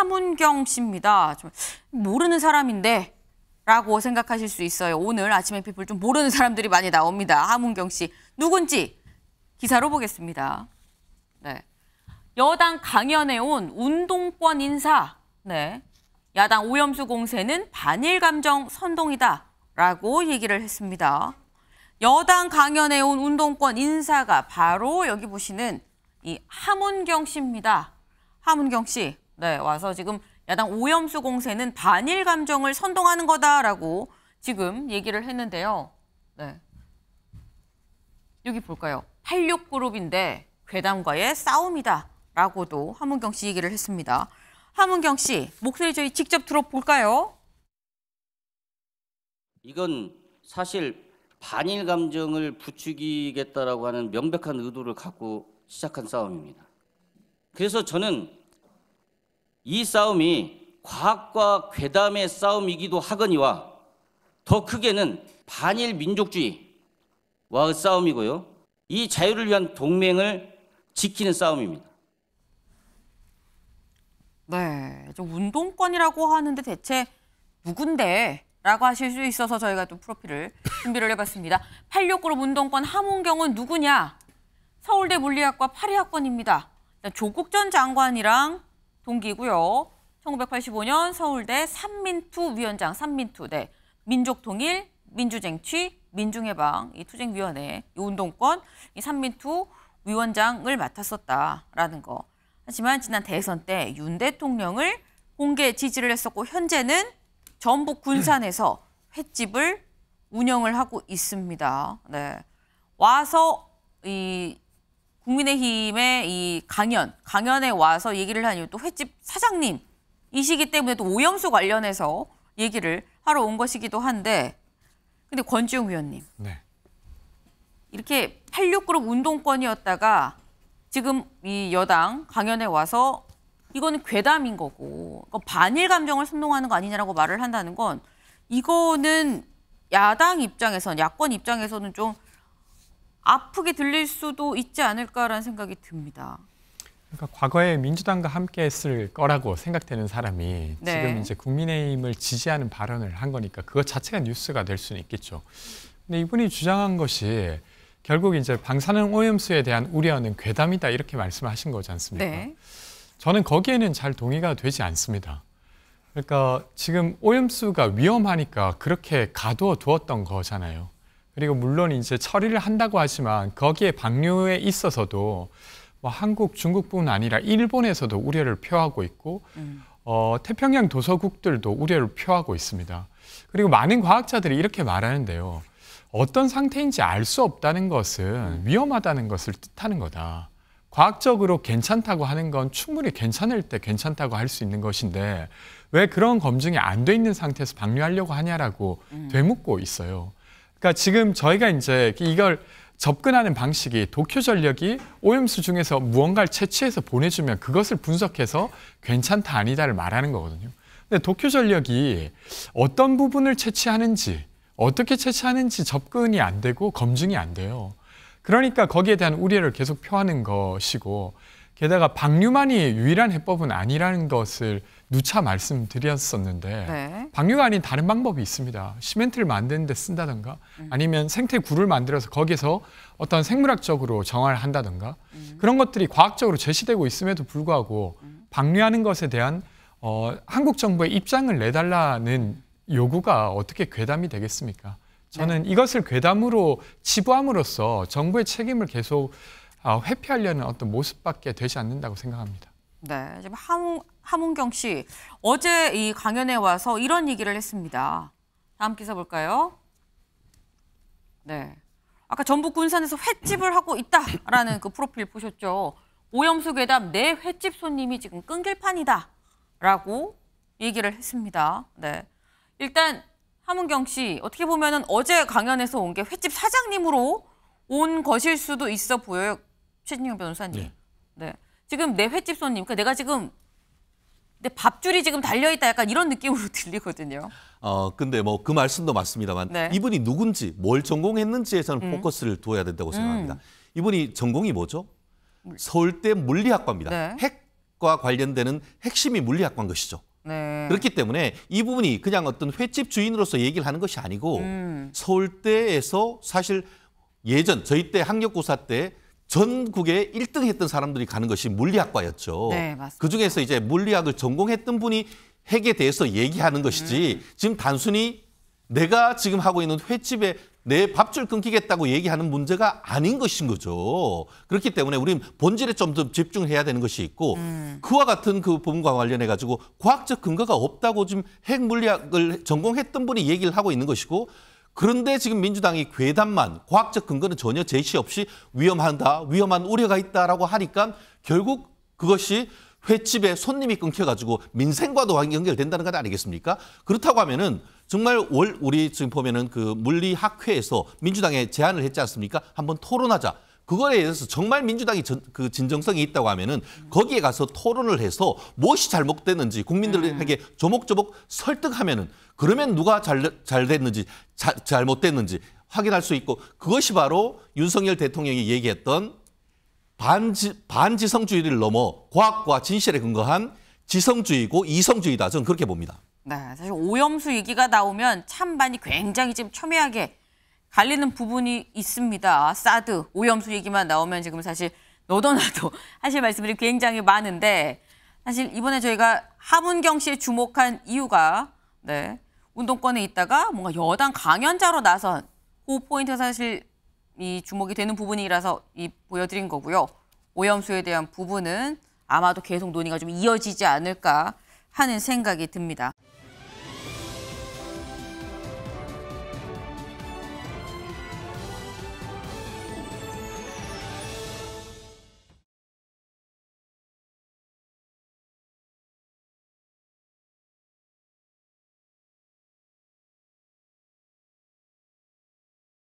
차문경 씨입니다. 좀 모르는 사람인데 라고 생각하실 수 있어요. 오늘 아침에 피플 좀 모르는 사람들이 많이 나옵니다. 하문경 씨 누군지 기사로 보겠습니다. 네. 여당 강연에 온 운동권 인사. 네. 야당 오염수 공세는 반일 감정 선동이다. 라고 얘기를 했습니다. 여당 강연에 온 운동권 인사가 바로 여기 보시는 이 하문경 씨입니다. 하문경 씨, 네, 와서 지금 야당 오염수 공세는 반일 감정을 선동하는 거다라고 지금 얘기를 했는데요. 네. 여기 볼까요? 86그룹인데 괴담과의 싸움이다라고도 함은경 씨 얘기를 했습니다. 함은경 씨, 목소리 저희 직접 들어볼까요? 이건 사실 반일 감정을 부추기겠다라고 하는 명백한 의도를 갖고 시작한 싸움입니다. 그래서 저는 이 싸움이 과학과 괴담의 싸움이기도 하거니와 더 크게는 반일 민족주의와의 싸움이고요. 이 자유를 위한 동맹을 지키는 싸움입니다. 네, 좀 운동권이라고 하는데 대체 누군데? 라고 하실 수 있어서 저희가 또 프로필을 준비를 해봤습니다. 86그룹 운동권 함은경은 누구냐? 서울대 물리학과 파리학번입니다. 조국 전 장관이랑 동기고요. 1985년 서울대 삼민투 위원장, 삼민투, 네. 민족통일, 민주쟁취, 민중해방, 이 투쟁위원회, 이 운동권, 이 삼민투 위원장을 맡았었다라는 거. 하지만 지난 대선 때 윤 대통령을 공개 지지를 했었고 현재는 전북 군산에서 횟집을 운영을 하고 있습니다. 네. 와서 이 국민의힘의 이 강연, 강연에 와서 얘기를 한 이유 또 횟집 사장님이시기 때문에 또오영수 관련해서 얘기를 하러 온 것이기도 한데 근데 권지웅 위원님 네. 이렇게 86그룹 운동권이었다가 지금 이 여당 강연에 와서 이거는 괴담인 거고 그러니까 반일 감정을 선동하는 거 아니냐라고 말을 한다는 건 이거는 야당 입장에선 야권 입장에서는 좀 아프게 들릴 수도 있지 않을까라는 생각이 듭니다. 그러니까 과거에 민주당과 함께 했을 거라고 생각되는 사람이 네. 지금 이제 국민의힘을 지지하는 발언을 한 거니까 그것 자체가 뉴스가 될 수는 있겠죠. 근데 이분이 주장한 것이 결국 이제 방사능 오염수에 대한 우려는 괴담이다 이렇게 말씀하신 거지 않습니까? 네. 저는 거기에는 잘 동의가 되지 않습니다. 그러니까 지금 오염수가 위험하니까 그렇게 가두 두었던 거잖아요. 그리고 물론 이제 처리를 한다고 하지만 거기에 방류에 있어서도 뭐 한국, 중국뿐 아니라 일본에서도 우려를 표하고 있고 음. 어, 태평양 도서국들도 우려를 표하고 있습니다. 그리고 많은 과학자들이 이렇게 말하는데요. 어떤 상태인지 알 수 없다는 것은 음. 위험하다는 것을 뜻하는 거다. 과학적으로 괜찮다고 하는 건 충분히 괜찮을 때 괜찮다고 할 수 있는 것인데 왜 그런 검증이 안 돼 있는 상태에서 방류하려고 하냐라고 음. 되묻고 있어요. 그러니까 지금 저희가 이제 이걸 접근하는 방식이 도쿄 전력이 오염수 중에서 무언가를 채취해서 보내주면 그것을 분석해서 괜찮다 아니다를 말하는 거거든요. 근데 도쿄 전력이 어떤 부분을 채취하는지 어떻게 채취하는지 접근이 안 되고 검증이 안 돼요. 그러니까 거기에 대한 우려를 계속 표하는 것이고 게다가 방류만이 유일한 해법은 아니라는 것을 누차 말씀드렸었는데 네. 방류가 아닌 다른 방법이 있습니다. 시멘트를 만드는데 쓴다든가 음. 아니면 생태구를 만들어서 거기서 어떤 생물학적으로 정화를 한다든가 음. 그런 것들이 과학적으로 제시되고 있음에도 불구하고 음. 방류하는 것에 대한 어, 한국 정부의 입장을 내달라는 요구가 어떻게 괴담이 되겠습니까? 저는 네. 이것을 괴담으로 치부함으로써 정부의 책임을 계속 아, 회피하려는 어떤 모습밖에 되지 않는다고 생각합니다. 네, 지금 함, 함은경 씨 어제 이 강연에 와서 이런 얘기를 했습니다. 다음 기사 볼까요? 네, 아까 전북 군산에서 횟집을 하고 있다라는 그 프로필 보셨죠? 오염수 괴담 내 횟집 손님이 지금 끊길 판이다라고 얘기를 했습니다. 네, 일단 함은경 씨 어떻게 보면 어제 강연에서 온 게 횟집 사장님으로 온 것일 수도 있어 보여요, 최진영 변호사님. 네. 네. 지금 내 횟집 손님, 그러니까 내가 지금 내 밥줄이 지금 달려있다 약간 이런 느낌으로 들리거든요. 어, 근데 뭐 그 말씀도 맞습니다만 네. 이분이 누군지 뭘 전공했는지에 저는 음. 포커스를 둬야 된다고 생각합니다. 음. 이분이 전공이 뭐죠? 서울대 물리학과입니다. 네. 핵과 관련되는 핵심이 물리학과인 것이죠. 네. 그렇기 때문에 이 부분이 그냥 어떤 횟집 주인으로서 얘기를 하는 것이 아니고 음. 서울대에서 사실 예전 저희 때 학력고사 때 전국에 1등 했던 사람들이 가는 것이 물리학과였죠. 네, 맞습니다. 그중에서 이제 물리학을 전공했던 분이 핵에 대해서 얘기하는 것이지 음. 지금 단순히 내가 지금 하고 있는 횟집에 내 밥줄 끊기겠다고 얘기하는 문제가 아닌 것인 거죠. 그렇기 때문에 우리는 본질에 좀 더 집중해야 되는 것이 있고 음. 그와 같은 그 부분과 관련해 가지고 과학적 근거가 없다고 지금 핵물리학을 전공했던 분이 얘기를 하고 있는 것이고 그런데 지금 민주당이 괴담만 과학적 근거는 전혀 제시 없이 위험한다, 위험한 우려가 있다라고 하니까 결국 그것이 횟집에 손님이 끊겨가지고 민생과도 연결된다는 것 아니겠습니까? 그렇다고 하면은 정말 월 우리 지금 보면은 그 물리학회에서 민주당에 제안을 했지 않습니까? 한번 토론하자. 그거에 대해서 정말 민주당이 전, 그 진정성이 있다고 하면은 거기에 가서 토론을 해서 무엇이 잘못됐는지 국민들에게 음. 조목조목 설득하면은 그러면 누가 잘, 잘 됐는지 자, 잘못됐는지 확인할 수 있고 그것이 바로 윤석열 대통령이 얘기했던 반지, 반지성주의를 넘어 과학과 진실에 근거한 지성주의고 이성주의다. 저는 그렇게 봅니다. 네, 사실 오염수 얘기가 나오면 찬반이 굉장히 지금 첨예하게 갈리는 부분이 있습니다. 사드, 오염수 얘기만 나오면 지금 사실 너도나도 사실 말씀들이 굉장히 많은데 사실 이번에 저희가 하문경 씨에 주목한 이유가 네, 운동권에 있다가 뭔가 여당 강연자로 나선 호포인트 그 사실 이 주목이 되는 부분이라서 이 보여드린 거고요. 오염수에 대한 부분은 아마도 계속 논의가 좀 이어지지 않을까 하는 생각이 듭니다.